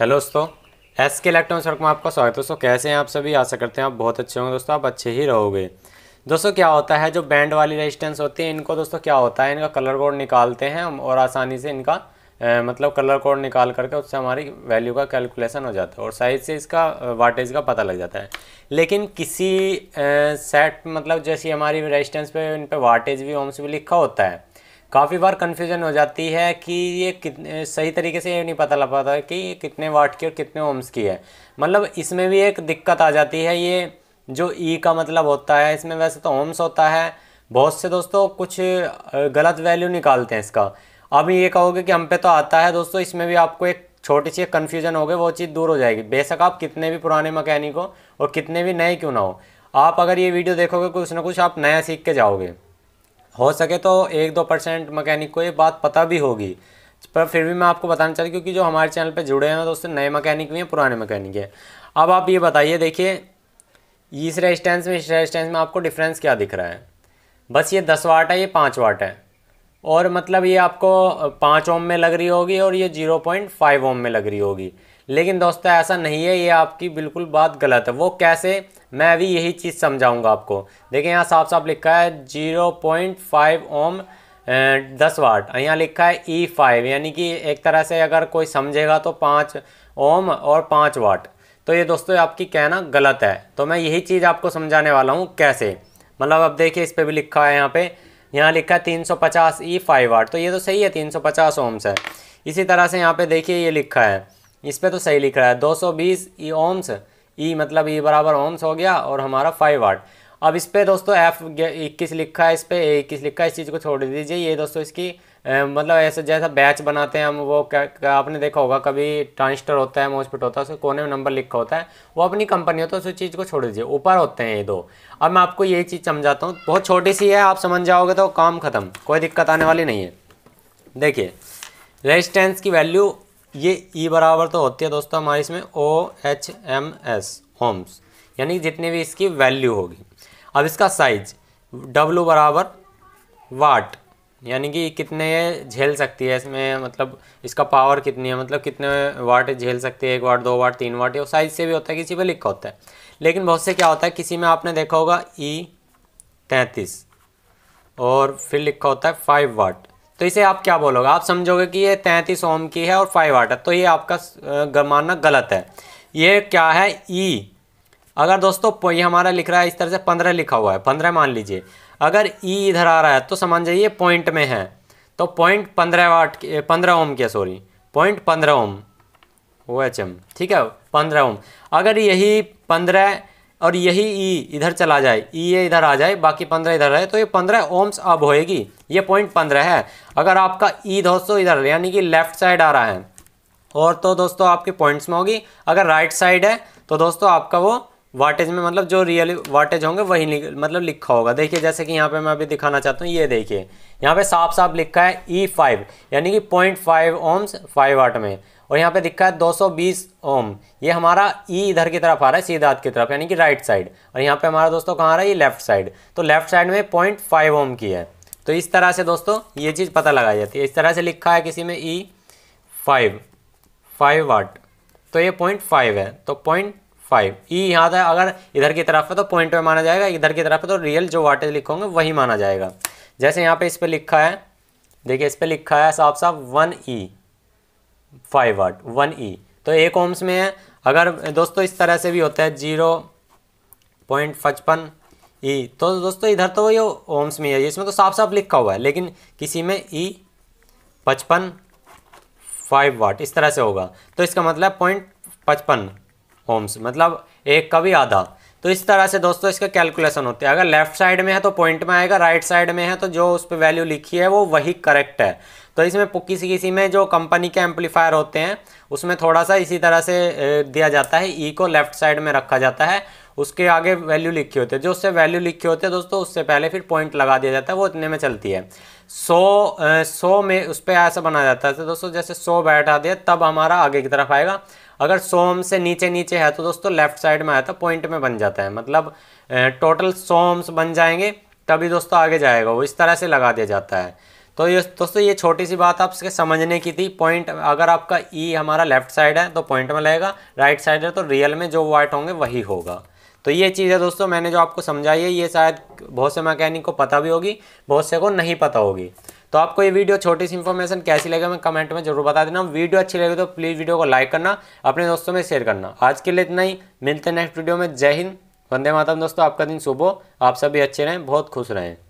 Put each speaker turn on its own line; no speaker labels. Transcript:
Hello दोस्तों S के electronic सड़क में आपका स्वागत है दोस्तों कैसे हैं आप सभी आशा करते हैं आप बहुत अच्छे होंगे दोस्तों आप अच्छे ही रहोगे दोस्तों क्या होता है जो बैंड वाली रेजिस्टेंस होती है इनको दोस्तों क्या होता है इनका कलर कोड निकालते हैं हम और आसानी से इनका ए, मतलब कलर कोड निकाल करके उससे हमारी वैल्यू का कैलकुलेसन हो जाता है और साइज से इसका वाटेज का पता लग जाता है लेकिन किसी ए, सेट मतलब जैसी हमारी रेजिस्टेंस पे इन पर वाटेज भी ओम्स भी लिखा होता है काफ़ी बार कन्फ्यूजन हो जाती है कि ये कितने सही तरीके से ये नहीं पता लग पाता कि ये कितने वाट की और कितने ओम्स की है मतलब इसमें भी एक दिक्कत आ जाती है ये जो ई e का मतलब होता है इसमें वैसे तो ओम्स होता है बहुत से दोस्तों कुछ गलत वैल्यू निकालते हैं इसका अब ये कहोगे कि हम पे तो आता है दोस्तों इसमें भी आपको एक छोटी सी कन्फ्यूजन हो गई वो चीज़ दूर हो जाएगी बेशक आप कितने भी पुराने मकैनिक हो और कितने भी नए क्यों ना हो आप अगर ये वीडियो देखोगे कुछ ना कुछ आप नया सीख के जाओगे हो सके तो एक दो परसेंट मकैनिक को ये बात पता भी होगी पर फिर भी मैं आपको बताना चाह हूँ क्योंकि जो हमारे चैनल पे जुड़े हैं तो उससे नए मकैनिक भी हैं पुराने मकैनिक हैं अब आप ये बताइए देखिए इस रेजिस्टेंस में इस रेजिस्टेंस में आपको डिफरेंस क्या दिख रहा है बस ये दस वाट है ये पाँच वाट है और मतलब ये आपको पाँच ओम में लग रही होगी और ये जीरो पॉइंट फाइव ओम में लग रही होगी लेकिन दोस्तों ऐसा नहीं है ये आपकी बिल्कुल बात गलत है वो कैसे मैं भी यही चीज़ समझाऊंगा आपको देखिए यहाँ साफ साफ लिखा है जीरो पॉइंट फाइव ओम दस वाट यहाँ लिखा है ई फाइव यानी कि एक तरह से अगर कोई समझेगा तो पाँच ओम और पाँच वाट तो ये दोस्तों आपकी कहना गलत है तो मैं यही चीज़ आपको समझाने वाला हूँ कैसे मतलब अब देखिए इस पर भी लिखा है यहाँ पे यहाँ लिखा है तीन सौ पचास ई फाइव वाट तो ये तो सही है तीन सौ पचास ओम्स है इसी तरह से यहाँ पे देखिए ये लिखा है इस पर तो सही लिख रहा है 220 ई ओम्स ई मतलब ई बराबर ओम्स हो गया और हमारा फाइव वाट अब इस पर दोस्तों एफ इक्कीस लिखा है इस पर इक्कीस लिखा है इस चीज़ को छोड़ दीजिए ये दोस्तों इसकी ए, मतलब ऐसे जैसा बैच बनाते हैं हम वो क्या, क्या आपने देखा होगा कभी ट्रांसटर होता है मोजपिट होता है उसके कोने में नंबर लिखा होता है वो अपनी कंपनी होता तो है उस चीज़ को छोड़ दीजिए ऊपर होते हैं ये दो अब मैं आपको ये चीज़ समझाता हूँ बहुत छोटी सी है आप समझ जाओगे तो काम खत्म कोई दिक्कत आने वाली नहीं है देखिए रेजिस्टेंस की वैल्यू ये ई e बराबर तो होती है दोस्तों हमारे इसमें O H M S ohms यानी जितने भी इसकी वैल्यू होगी अब इसका साइज डब्लू बराबर वाट यानी कि कितने झेल सकती है इसमें मतलब इसका पावर कितनी है मतलब कितने वाट झेल सकती है एक वाट दो वाट तीन वाट ये साइज से भी होता है किसी पर लिखा होता है लेकिन बहुत से क्या होता है किसी में आपने देखा होगा ई e तैंतीस और फिर लिखा होता है फाइव वाट तो इसे आप क्या बोलोगे आप समझोगे कि ये तैंतीस ओम की है और फाइव वाट है तो ये आपका मानना गलत है ये क्या है ई e. अगर दोस्तों ये हमारा लिख रहा है इस तरह से पंद्रह लिखा हुआ है पंद्रह मान लीजिए अगर ई e इधर आ रहा है तो समझ जाइए पॉइंट में है तो पॉइंट पंद्रह वाट पंद्रह ओम के सॉरी पॉइंट पंद्रह ओम ओ एच एम ठीक है पंद्रह ओम अगर यही पंद्रह और यही ई e इधर चला जाए ई ये इधर आ जाए बाकी पंद्रह इधर रहे तो ये पंद्रह ओम्स अब होएगी ये पॉइंट पंद्रह है अगर आपका ई e दोस्तों इधर यानी कि लेफ्ट साइड आ रहा है और तो दोस्तों आपके पॉइंट्स में होगी अगर राइट साइड है तो दोस्तों आपका वो वाटेज में मतलब जो रियल वाटेज होंगे वही मतलब लिखा होगा देखिए जैसे कि यहाँ पे मैं अभी दिखाना चाहता हूँ ये देखिए यहाँ पे साफ साफ लिखा है ई e फाइव यानी कि point five ohms five watt में और यहाँ पे दिखा है 220 ओम ये हमारा ई e इधर की तरफ आ रहा है सीधा की तरफ यानी कि राइट साइड और यहाँ पे हमारा दोस्तों कहाँ आ रहा है ये लेफ्ट साइड तो लेफ्ट साइड में पॉइंट फाइव ओम की है तो इस तरह से दोस्तों ये चीज़ पता लगाई जाती है इस तरह से लिखा है किसी में ई फाइव फाइव वाट तो ये पॉइंट फाइव है तो पॉइंट फाइव ई यहाँ था अगर इधर की तरफ है तो पॉइंट में माना जाएगा इधर की तरफ है तो रियल जो वाटेज लिखोगे वही माना जाएगा जैसे यहाँ पे इस पर लिखा है देखिए इस पर लिखा है साफ साफ one E five watt one E तो एक ओम्स में है अगर दोस्तों इस तरह से भी होता है जीरो पॉइंट पचपन ई e, तो दोस्तों इधर तो ये ओम्स में है इसमें तो साफ साफ लिखा हुआ है लेकिन किसी में ई e पचपन फाइव वाट इस तरह से होगा तो इसका मतलब पॉइंट पचपन ओम्स मतलब एक का भी आधा तो इस तरह से दोस्तों इसका कैलकुलेशन होता है अगर लेफ्ट साइड में है तो पॉइंट में आएगा राइट साइड में है तो जो उस पर वैल्यू लिखी है वो वही करेक्ट है तो इसमें किसी किसी में जो कंपनी के एम्पलीफायर होते हैं उसमें थोड़ा सा इसी तरह से दिया जाता है ई e को लेफ्ट साइड में रखा जाता है उसके आगे वैल्यू लिखी होती है जो उससे वैल्यू लिखी होती है दोस्तों उससे पहले फिर पॉइंट लगा दिया जाता है वो इतने में चलती है सौ सौ में उस पर ऐसा बना जाता है तो दोस्तों जैसे सौ बैठा दिया तब हमारा आगे की तरफ आएगा अगर सोम से नीचे नीचे है तो दोस्तों लेफ्ट साइड में आया तो पॉइंट में बन जाता है मतलब टोटल सोम्स बन जाएंगे तभी दोस्तों आगे जाएगा वो इस तरह से लगा दिया जाता है तो ये दोस्तों ये छोटी सी बात आपके समझने की थी पॉइंट अगर आपका ई e हमारा लेफ्ट साइड है तो पॉइंट में लगेगा राइट साइड है तो रियल में जो वाइट होंगे वही होगा तो ये चीज़ है दोस्तों मैंने जो आपको समझाई है ये शायद बहुत से मैकेनिक को पता भी होगी बहुत से को नहीं पता होगी तो आपको ये वीडियो छोटी सी इन्फॉर्मेशन कैसी लगे मैं कमेंट में जरूर बता देना वीडियो अच्छी लगे तो प्लीज़ वीडियो को लाइक करना अपने दोस्तों में शेयर करना आज के लिए इतना ही मिलते हैं नेक्स्ट वीडियो में जय हिंद वंदे मातरम दोस्तों आपका दिन सुबह आप सभी अच्छे रहें बहुत खुश रहें